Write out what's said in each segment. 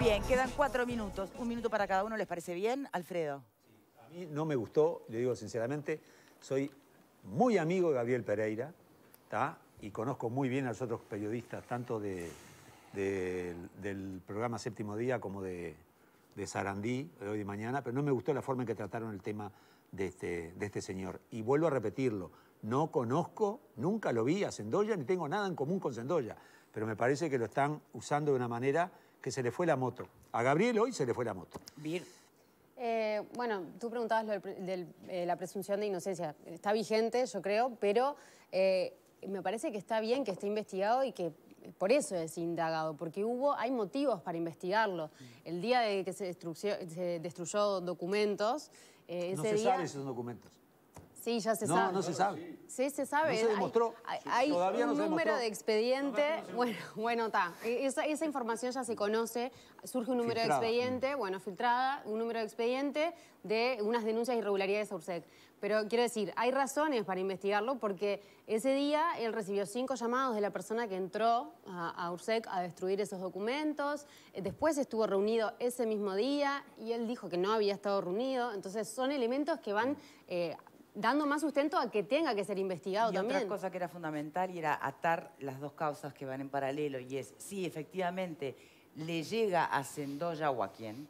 Bien, quedan cuatro minutos. Un minuto para cada uno, ¿les parece bien? Alfredo. a mí no me gustó, le digo sinceramente, soy muy amigo de Gabriel Pereira, y conozco muy bien a los otros periodistas, tanto de, del programa Séptimo Día como de, de Sarandí, de hoy de mañana, pero no me gustó la forma en que trataron el tema de este, de este señor. Y vuelvo a repetirlo, no conozco, nunca lo vi a Sendoya, ni tengo nada en común con Sendoya, pero me parece que lo están usando de una manera que se le fue la moto. A Gabriel hoy se le fue la moto. Bien. Eh, bueno, tú preguntabas lo de eh, la presunción de inocencia. Está vigente, yo creo, pero eh, me parece que está bien que esté investigado y que por eso es indagado, porque hubo, hay motivos para investigarlo. El día de que se, se destruyó, documentos... no se sabe esos documentos. Sí, ya se sabe. No, no se sabe. Sí, se sabe. se demostró. Hay, un número de expediente. bueno, bueno, e, está. Esa, información ya se conoce. Surge un número de expediente, bueno, filtrada, un número de expediente de unas denuncias de irregularidades a URSEC. Pero quiero decir, hay razones para investigarlo porque ese día él recibió cinco llamados de la persona que entró a, URSEC a destruir esos documentos. Eh, después estuvo reunido ese mismo día y él dijo que no había estado reunido. Entonces son elementos que van eh, dando más sustento a que tenga que ser investigado y Otra cosa que era fundamental y era atar las dos causas que van en paralelo y es, si efectivamente, le llega a Sendoya o a quien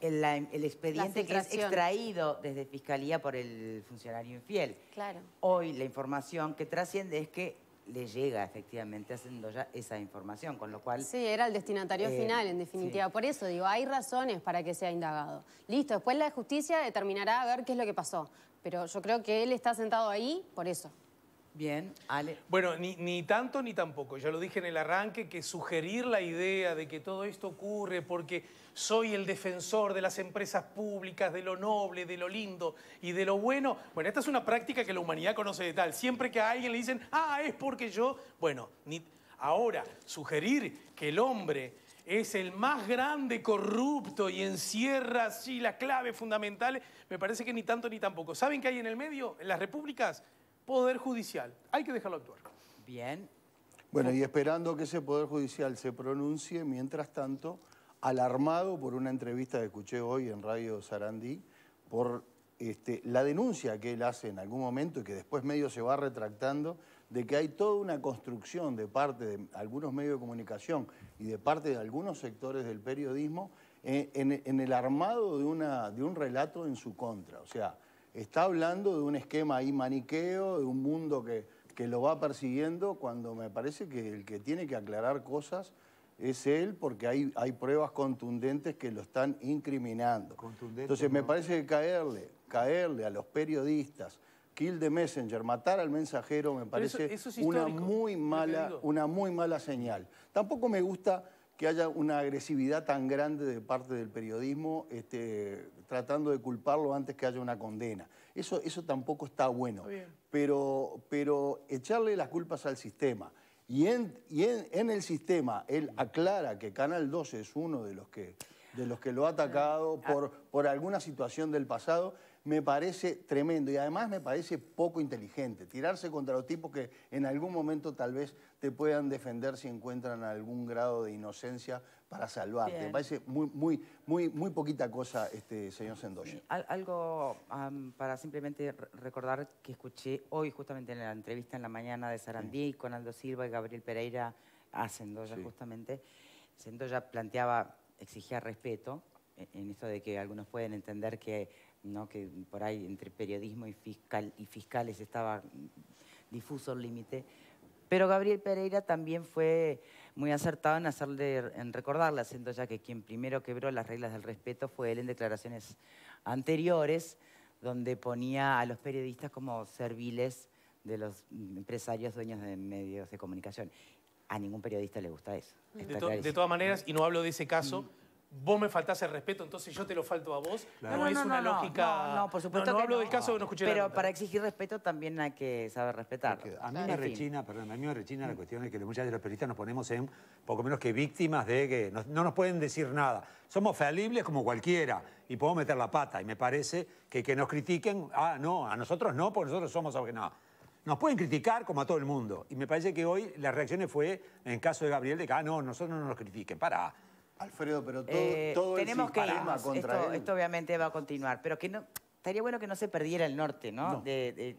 el, expediente que es extraído desde Fiscalía por el funcionario infiel. Claro. Hoy la información que trasciende es que le llega efectivamente haciendo ya esa información, con lo cual... Sí, era el destinatario eh, final, en definitiva. Por eso digo, hay razones para que sea indagado. Listo, después la justicia determinará a ver qué es lo que pasó. Pero yo creo que él está sentado ahí por eso. Bien, Ale. Bueno, ni, ni, tanto ni tampoco. Ya lo dije en el arranque que sugerir la idea de que todo esto ocurre porque soy el defensor de las empresas públicas, de lo noble, de lo lindo y de lo bueno. Bueno, esta es una práctica que la humanidad conoce de tal. Siempre que a alguien le dicen, ah, es porque yo. Bueno, ni... ahora, sugerir que el hombre es el más grande corrupto y encierra así las claves fundamentales, me parece que ni tanto ni tampoco. ¿Saben qué hay en el medio? En las repúblicas Poder Judicial. Hay que dejarlo actuar. Bien. Bueno, y esperando que ese Poder Judicial se pronuncie, mientras tanto, alarmado por una entrevista que escuché hoy en Radio Sarandí, por este, la denuncia que él hace en algún momento y que después medio se va retractando, de que hay toda una construcción de parte de algunos medios de comunicación y de parte de algunos sectores del periodismo eh, en, el armado de, una, de un relato en su contra. O sea, está hablando de un esquema ahí maniqueo, de un mundo que, lo va persiguiendo, cuando me parece que el que tiene que aclarar cosas es él porque hay, hay pruebas contundentes que lo están incriminando. Entonces me parece que caerle, caerle a los periodistas, kill the messenger, matar al mensajero, me parece una, muy mala, una muy mala señal. Tampoco me gusta que haya una agresividad tan grande de parte del periodismo este, tratando de culparlo antes que haya una condena. Eso, eso tampoco está bueno. pero, pero echarle las culpas al sistema. Y en, en el sistema él aclara que Canal 12 es uno de los que de los que lo ha atacado ah. por, por alguna situación del pasado, me parece tremendo y además me parece poco inteligente. Tirarse contra los tipos que en algún momento tal vez te puedan defender si encuentran algún grado de inocencia para salvarte. Me parece muy, muy, muy, muy poquita cosa, este señor Sendoya. algo para simplemente recordar que escuché hoy justamente en la entrevista en la mañana de Sarandí con Aldo Silva y Gabriel Pereira a Sendoya justamente. Sendoya planteaba exigía respeto, e, en eso de que algunos pueden entender que, ¿no? que por ahí entre periodismo y, fiscal, y fiscales estaba mm, difuso el límite. Pero Gabriel Pereira también fue muy acertado en, hacerle, en ya que quien primero quebró las reglas del respeto fue él en declaraciones anteriores, donde ponía a los periodistas como serviles de los mm, empresarios dueños de medios de comunicación a ningún periodista le gusta eso. De, todas maneras, y no hablo de ese caso, mm. vos me faltás el respeto, entonces yo te lo falto a vos. No, es una lógica... No, por supuesto que hablo del caso que no escuché Pero para exigir respeto también hay que saber respetar. A mí me rechina, a mí la mm. cuestión de que muchas de los periodistas nos ponemos en poco menos que víctimas de que no, nos pueden decir nada. Somos falibles como cualquiera y podemos meter la pata. Y me parece que que nos critiquen, ah, no, a nosotros no, porque nosotros somos... nada. Nos pueden criticar como a todo el mundo. Y me parece que hoy las reacciones fue, en caso de Gabriel, de que, ah, no, nosotros no nos critiquen, para. Alfredo, pero todo, eh, todo tenemos el que Contra esto, él. esto obviamente va a continuar, pero que no, estaría bueno que no se perdiera el norte, ¿no? De,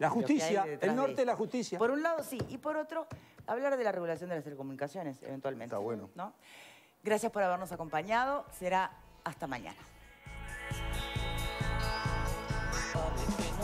la, justicia, el norte de la justicia. Por un lado, sí, y por otro, hablar de la regulación de las telecomunicaciones, eventualmente. Está bueno. Gracias por habernos acompañado, será hasta mañana.